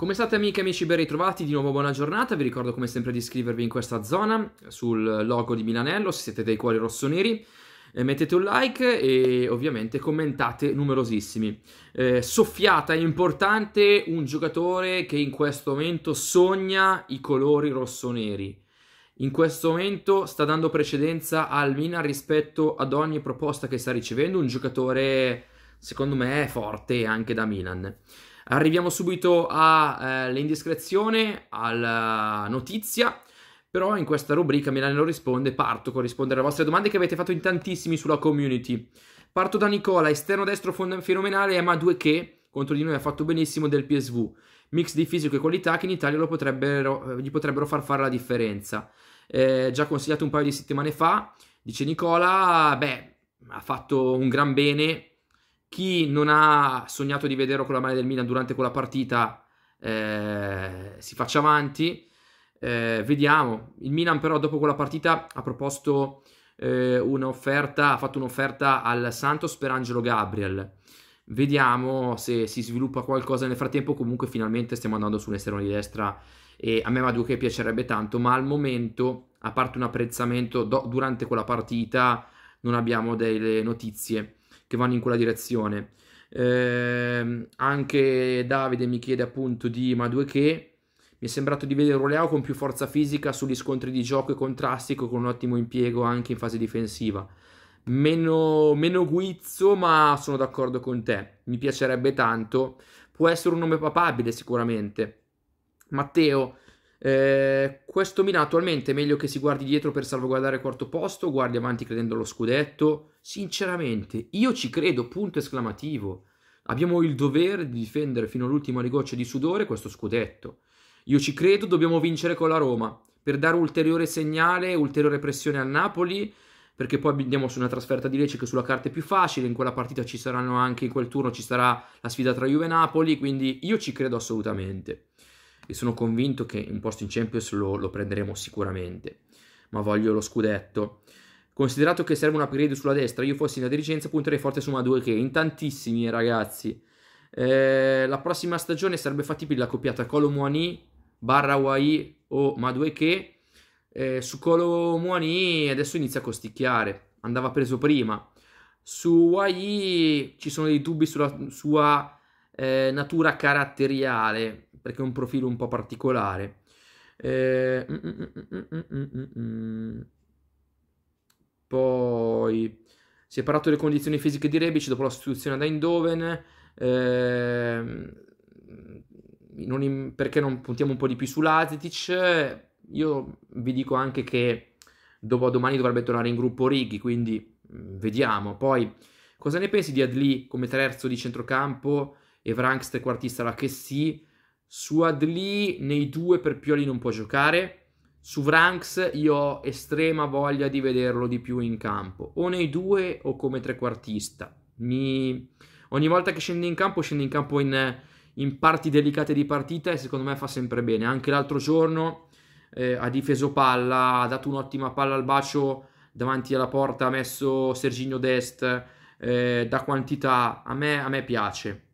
Come state amiche e amici ben ritrovati, di nuovo buona giornata, vi ricordo come sempre di iscrivervi in questa zona sul logo di Milanello se siete dei cuori rossoneri, eh, mettete un like e ovviamente commentate numerosissimi. Eh, soffiata è importante un giocatore che in questo momento sogna i colori rossoneri. In questo momento sta dando precedenza al Milan rispetto ad ogni proposta che sta ricevendo, un giocatore secondo me forte anche da Milan. Arriviamo subito all'indiscrezione, eh, alla eh, notizia. Però in questa rubrica Milano risponde, parto con rispondere alle vostre domande che avete fatto in tantissimi sulla community. Parto da Nicola, esterno destro fenomenale, Ema 2 che contro di noi ha fatto benissimo del PSV. Mix di fisico e qualità che in Italia potrebbero, eh, gli potrebbero far fare la differenza. Eh, già consigliato un paio di settimane fa, dice Nicola, beh, ha fatto un gran bene chi non ha sognato di vederlo con la maglia del Milan durante quella partita eh, si faccia avanti. Eh, vediamo. Il Milan, però, dopo quella partita ha proposto eh, un'offerta, ha fatto un'offerta al Santos per Angelo Gabriel. Vediamo se si sviluppa qualcosa nel frattempo. Comunque, finalmente stiamo andando su un esterno di destra. E a me Maduke piacerebbe tanto, ma al momento, a parte un apprezzamento do- durante quella partita, non abbiamo delle notizie che vanno in quella direzione. Eh, anche Davide mi chiede appunto di Madue che mi è sembrato di vedere Oleao con più forza fisica sugli scontri di gioco e contrasti con un ottimo impiego anche in fase difensiva. Meno, meno guizzo, ma sono d'accordo con te. Mi piacerebbe tanto. Può essere un nome papabile sicuramente. Matteo, eh, questo Milan attualmente è meglio che si guardi dietro per salvaguardare il quarto posto, guardi avanti credendo allo scudetto. Sinceramente, io ci credo, punto esclamativo. Abbiamo il dovere di difendere fino all'ultima rigoccia di sudore questo scudetto. Io ci credo, dobbiamo vincere con la Roma per dare ulteriore segnale, ulteriore pressione al Napoli, perché poi andiamo su una trasferta di Lecce che sulla carta è più facile, in quella partita ci saranno anche in quel turno ci sarà la sfida tra Juve e Napoli, quindi io ci credo assolutamente e sono convinto che un posto in Champions lo, lo prenderemo sicuramente, ma voglio lo scudetto. Considerato che serve un upgrade sulla destra, io fossi in dirigenza punterei forte su Madue che in tantissimi eh, ragazzi. Eh, la prossima stagione sarebbe fattibile la coppiata Colomuani barra Wai o Madue che eh, su Colomuani adesso inizia a costicchiare, andava preso prima. Su Wai ci sono dei dubbi sulla sua eh, natura caratteriale, perché è un profilo un po' particolare. Eh, mm, mm, mm, Poi si è parlato delle condizioni fisiche di Rebic dopo la sostituzione ad Eindhoven. Eh, non in, perché non puntiamo un po' di più su Lazitic? Io vi dico anche che dopo domani dovrebbe tornare in gruppo Righi, quindi vediamo. Poi cosa ne pensi di Adli come terzo di centrocampo e Vranks trequartista la che sì? Su Adli nei due per Pioli non può giocare. Su Vranks io ho estrema voglia di vederlo di più in campo, o nei due o come trequartista. Mi... Ogni volta che scende in campo, scende in campo in, in, parti delicate di partita e secondo me fa sempre bene. Anche l'altro giorno eh, ha difeso palla, ha dato un'ottima palla al bacio davanti alla porta, ha messo Serginio Dest eh, da quantità. A me, a me piace.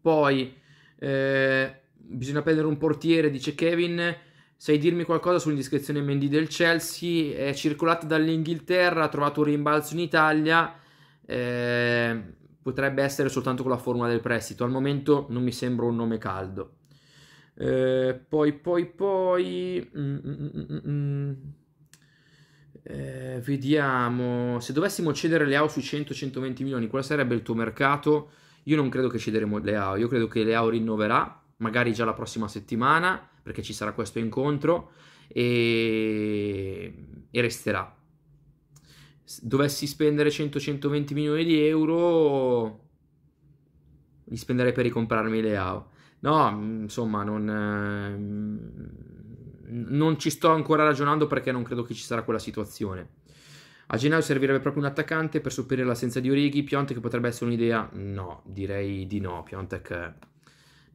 Poi bisogna prendere un portiere, dice Kevin. Sai dirmi qualcosa sull'indiscrezione Mendy del Chelsea? È circolata dall'Inghilterra, ha trovato un rimbalzo in Italia. Eh, potrebbe essere soltanto con la formula del prestito. Al momento non mi sembra un nome caldo. Eh, poi, poi, poi. Mm, mm, mm, eh, vediamo. Se dovessimo cedere le AU sui 100-120 milioni, qual sarebbe il tuo mercato? Io non credo che cederemo Leao, io credo che Leao rinnoverà, magari già la prossima settimana, perché ci sarà questo incontro, e, e resterà. Dovessi spendere 100-120 milioni di euro, li spenderei per ricomprarmi Leao. No, mm, insomma, non, mm, non ci sto ancora ragionando perché non credo che ci sarà quella situazione. A gennaio servirebbe proprio un attaccante per supplire l'assenza di Orighi. Piontek potrebbe essere un'idea? No, direi di no. Piontek,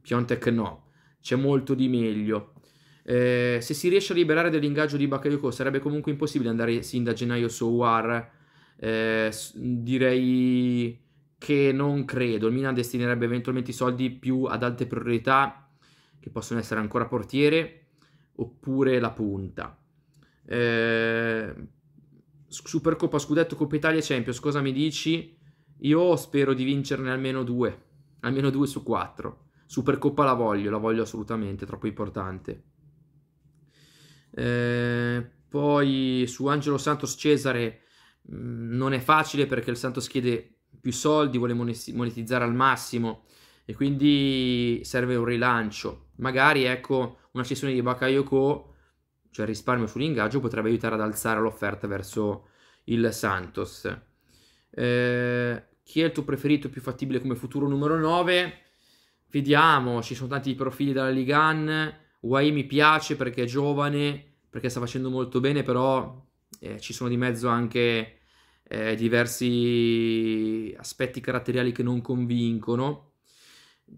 Piontek no. C'è molto di meglio. Eh, se si riesce a liberare dell'ingaggio di Bakayoko sarebbe comunque impossibile andare sin da gennaio su War. Eh, direi che non credo. Il Milan destinerebbe eventualmente i soldi più ad alte priorità, che possono essere ancora portiere, oppure la punta. Eh, Supercoppa, Scudetto, Coppa Italia e Champions, cosa mi dici? Io spero di vincerne almeno due, almeno due su quattro. Supercoppa la voglio, la voglio assolutamente, è troppo importante. Eh, poi su Angelo Santos Cesare mh, mm, non è facile perché il Santos chiede più soldi, vuole monetizzare al massimo e quindi serve un rilancio. Magari ecco una cessione di Bakayoko cioè risparmio sull'ingaggio, potrebbe aiutare ad alzare l'offerta verso il Santos. Eh, chi è il tuo preferito più fattibile come futuro numero 9? Vediamo, ci sono tanti profili dalla Ligan. Wai mi piace perché è giovane, perché sta facendo molto bene, però eh, ci sono di mezzo anche eh, diversi aspetti caratteriali che non convincono.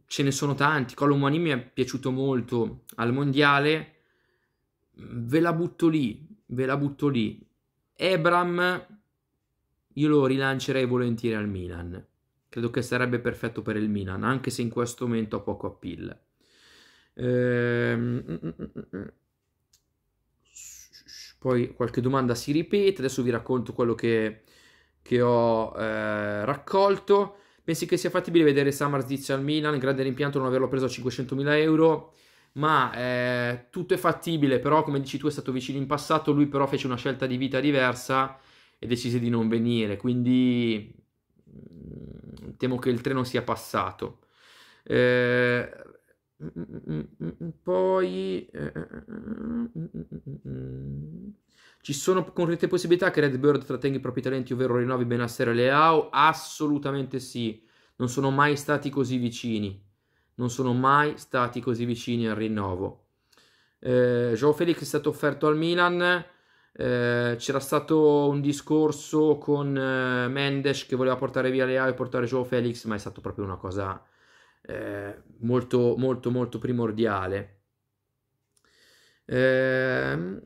Ce ne sono tanti. Colombo Animi mi è piaciuto molto al mondiale Mm, ve la butto lì, ve la butto lì. Ebram io lo rilancerei volentieri al Milan. Credo che sarebbe perfetto per il Milan, anche se in questo momento ha poco appeal. Ehm... Mm, mm, Poi qualche domanda si ripete, adesso vi racconto quello che, che ho eh, raccolto. Pensi che sia fattibile vedere Samarzic al Milan? Grande rimpianto non averlo preso a 500.000 euro ma eh, tutto è fattibile, però come dici tu è stato vicino in passato, lui però fece una scelta di vita diversa e decise di non venire, quindi mm, temo che il treno sia passato. Eh, poi ci sono concrete possibilità che Red Bird trattenga i propri talenti, ovvero rinnovi Benasser e Leao? Assolutamente sì, non sono mai stati così vicini non sono mai stati così vicini al rinnovo. Eh, Joao Felix è stato offerto al Milan, eh, c'era stato un discorso con eh, Mendes che voleva portare via Leao e portare Joao Felix, ma è stata proprio una cosa eh, molto, molto, molto primordiale. Ehm,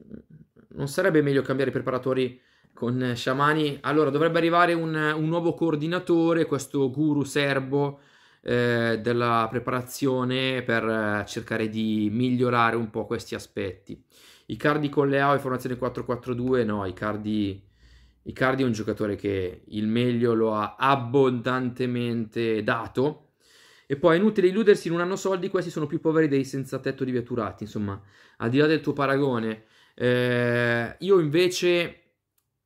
non sarebbe meglio cambiare i preparatori con Sciamani? Allora, dovrebbe arrivare un, un nuovo coordinatore, questo guru serbo eh, della preparazione per eh, cercare di migliorare un po' questi aspetti. I cardi con Leao e formazione 4-4-2 no, i cardi Icardi è un giocatore che il meglio lo ha abbondantemente dato. E poi è inutile illudersi, non hanno soldi, questi sono più poveri dei senza tetto di Vetturati, Insomma, al di là del tuo paragone, eh, io invece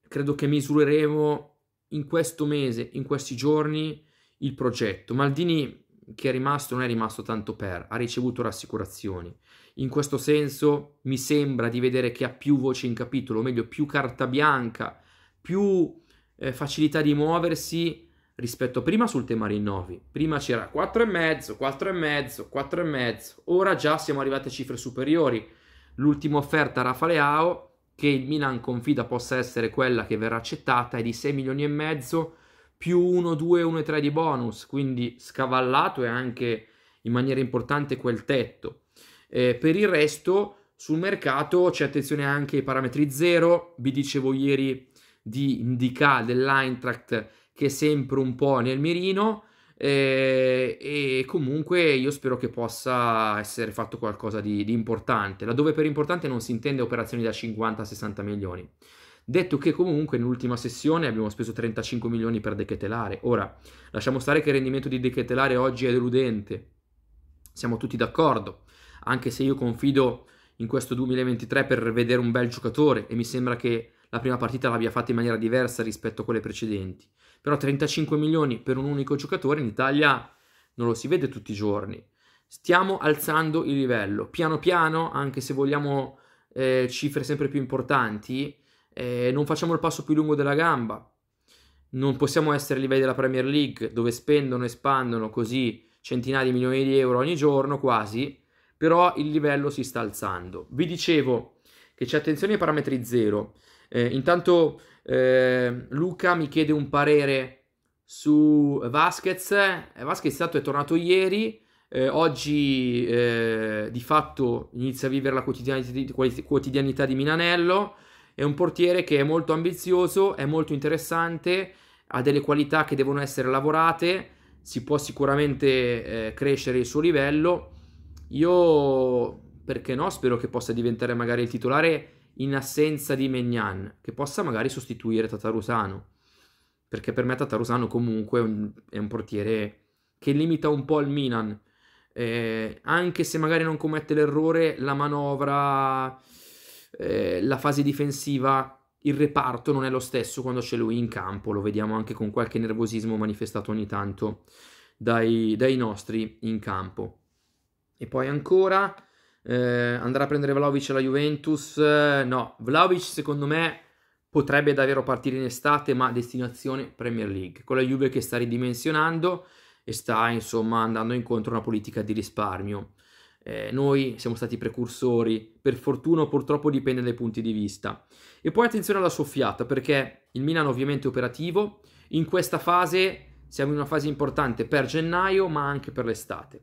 credo che misureremo in questo mese, in questi giorni, il progetto. Maldini, che è rimasto, non è rimasto tanto per, ha ricevuto rassicurazioni. In questo senso mi sembra di vedere che ha più voce in capitolo, o meglio, più carta bianca, più eh, facilità di muoversi rispetto a prima sul tema rinnovi. Prima c'era 4,5, 4,5, 4,5. Ora già siamo arrivati a cifre superiori. L'ultima offerta a Rafaleao, che il Milan confida possa essere quella che verrà accettata, è di 6 milioni e mezzo più 1, 2, 1 e 3 di bonus, quindi scavallato e anche in maniera importante quel tetto. Eh, per il resto sul mercato c'è attenzione anche ai parametri 0, vi dicevo ieri di Indica dell'Eintracht che è sempre un po' nel mirino eh, e comunque io spero che possa essere fatto qualcosa di, di importante, laddove per importante non si intende operazioni da 50-60 milioni. Detto che comunque nell'ultima sessione abbiamo speso 35 milioni per Dechetelare. Ora, lasciamo stare che il rendimento di Dechetelare oggi è deludente. Siamo tutti d'accordo, anche se io confido in questo 2023 per vedere un bel giocatore e mi sembra che la prima partita l'abbia fatta in maniera diversa rispetto a quelle precedenti. Però 35 milioni per un unico giocatore in Italia non lo si vede tutti i giorni. Stiamo alzando il livello, piano piano, anche se vogliamo eh, cifre sempre più importanti, eh, non facciamo il passo più lungo della gamba, non possiamo essere a livelli della Premier League dove spendono e spandono così centinaia di milioni di euro ogni giorno quasi, però il livello si sta alzando. Vi dicevo che c'è attenzione ai parametri zero. Eh, intanto eh, Luca mi chiede un parere su Vasquez. Eh, Vasquez è stato è tornato ieri, eh, oggi eh, di fatto inizia a vivere la quotidianità di, quotidianità di Minanello. È un portiere che è molto ambizioso, è molto interessante, ha delle qualità che devono essere lavorate, si può sicuramente eh, crescere il suo livello. Io, perché no, spero che possa diventare magari il titolare in assenza di Mignan, che possa magari sostituire Tatarusano, perché per me Tatarusano comunque è un, è un portiere che limita un po' il Milan, eh, anche se magari non commette l'errore, la manovra eh, la fase difensiva, il reparto non è lo stesso quando c'è lui in campo, lo vediamo anche con qualche nervosismo manifestato ogni tanto dai, dai nostri in campo. E poi ancora eh, andrà a prendere Vlaovic alla Juventus? Eh, no, Vlaovic secondo me potrebbe davvero partire in estate, ma destinazione Premier League, con la Juve che sta ridimensionando e sta insomma andando incontro a una politica di risparmio eh, noi siamo stati precursori, per fortuna o purtroppo dipende dai punti di vista. E poi attenzione alla soffiata perché il Milano ovviamente è operativo, in questa fase siamo in una fase importante per gennaio ma anche per l'estate.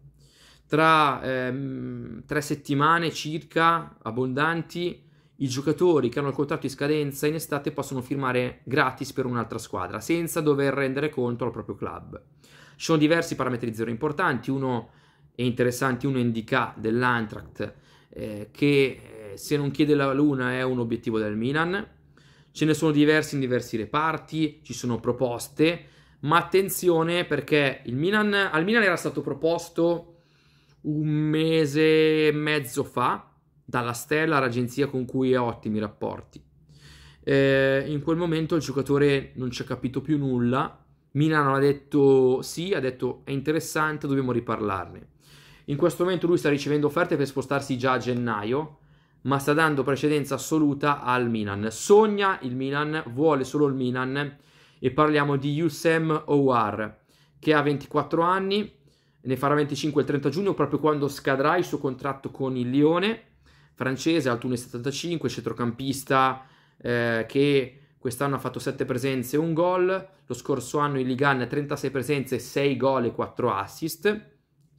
Tra ehm, tre settimane circa abbondanti i giocatori che hanno il contratto in scadenza in estate possono firmare gratis per un'altra squadra senza dover rendere conto al proprio club. Ci sono diversi parametri zero importanti, uno e interessanti uno in DK eh, che eh, se non chiede la luna è un obiettivo del Milan ce ne sono diversi in diversi reparti ci sono proposte ma attenzione perché Milan, al Milan era stato proposto un mese e mezzo fa dalla Stella, l'agenzia con cui ha ottimi rapporti. Eh, in quel momento il giocatore non ci ha capito più nulla. Milan ha detto sì, ha detto è interessante, dobbiamo riparlarne. In questo momento lui sta ricevendo offerte per spostarsi già a gennaio, ma sta dando precedenza assoluta al Milan. Sogna il Milan, vuole solo il Milan e parliamo di Usem Owar che ha 24 anni, ne farà 25 il 30 giugno proprio quando scadrà il suo contratto con il Lione francese, alto 1,75, centrocampista eh, che quest'anno ha fatto 7 presenze e un gol, lo scorso anno in Ligan 36 presenze, 6 gol e 4 assist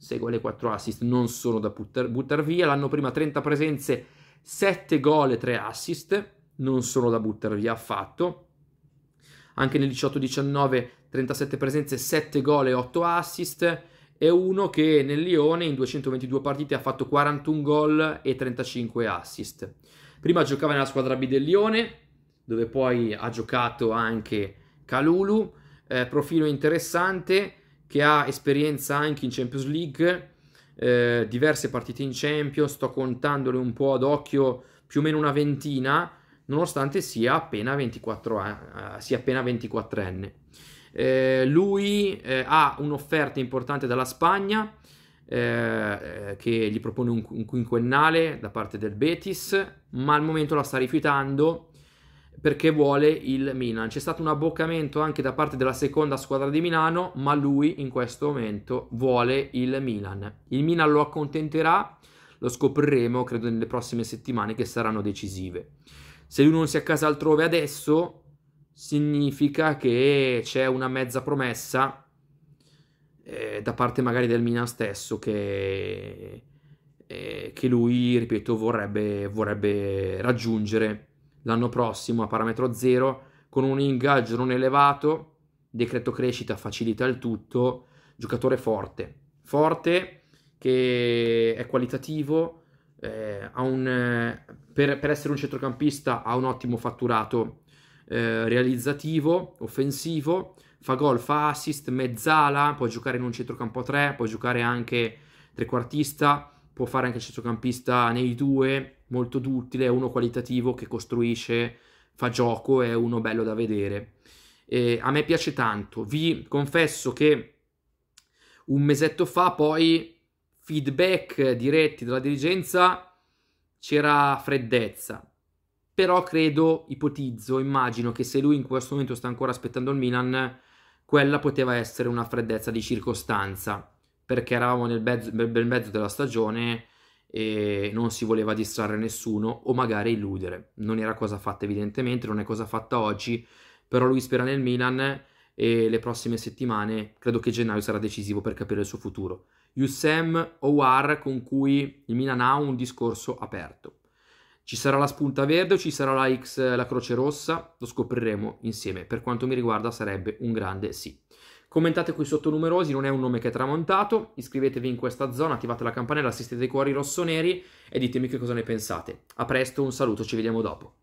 segue le 4 assist, non sono da buttar, buttar via. L'anno prima 30 presenze, 7 gol e 3 assist, non sono da buttar via affatto. Anche nel 18-19 37 presenze, 7 gol e 8 assist. E uno che nel Lione in 222 partite ha fatto 41 gol e 35 assist. Prima giocava nella squadra B del Lione, dove poi ha giocato anche Calulu. Eh, profilo interessante, che ha esperienza anche in Champions League, eh, diverse partite in Champions, sto contandole un po' ad occhio, più o meno una ventina, nonostante sia appena, 24, eh, sia appena 24enne. Eh, lui eh, ha un'offerta importante dalla Spagna, eh, eh, che gli propone un, un quinquennale da parte del Betis, ma al momento la sta rifiutando perché vuole il Milan. C'è stato un abboccamento anche da parte della seconda squadra di Milano, ma lui in questo momento vuole il Milan. Il Milan lo accontenterà, lo scopriremo credo nelle prossime settimane che saranno decisive. Se lui non si accasa altrove adesso, significa che c'è una mezza promessa eh, da parte magari del Milan stesso che, eh, che lui, ripeto, vorrebbe, vorrebbe raggiungere l'anno prossimo a parametro zero con un ingaggio non elevato, decreto crescita facilita il tutto, giocatore forte, forte che è qualitativo, eh, un, per, per, essere un centrocampista ha un ottimo fatturato eh, realizzativo, offensivo, fa gol, fa assist, mezzala, può giocare in un centrocampo 3, può giocare anche trequartista, può fare anche centrocampista nei due, molto duttile, è uno qualitativo che costruisce, fa gioco, è uno bello da vedere. E a me piace tanto. Vi confesso che un mesetto fa poi feedback diretti dalla dirigenza c'era freddezza. Però credo, ipotizzo, immagino che se lui in questo momento sta ancora aspettando il Milan, quella poteva essere una freddezza di circostanza, perché eravamo nel mezzo, mezzo della stagione e non si voleva distrarre nessuno o magari illudere. Non era cosa fatta evidentemente, non è cosa fatta oggi, però lui spera nel Milan e le prossime settimane credo che gennaio sarà decisivo per capire il suo futuro. Yussem Owar con cui il Milan ha un discorso aperto. Ci sarà la spunta verde o ci sarà la X, la croce rossa? Lo scopriremo insieme. Per quanto mi riguarda sarebbe un grande sì. Commentate qui sotto numerosi, non è un nome che è tramontato, iscrivetevi in questa zona, attivate la campanella, assistete i cuori rossoneri e ditemi che cosa ne pensate. A presto, un saluto, ci vediamo dopo.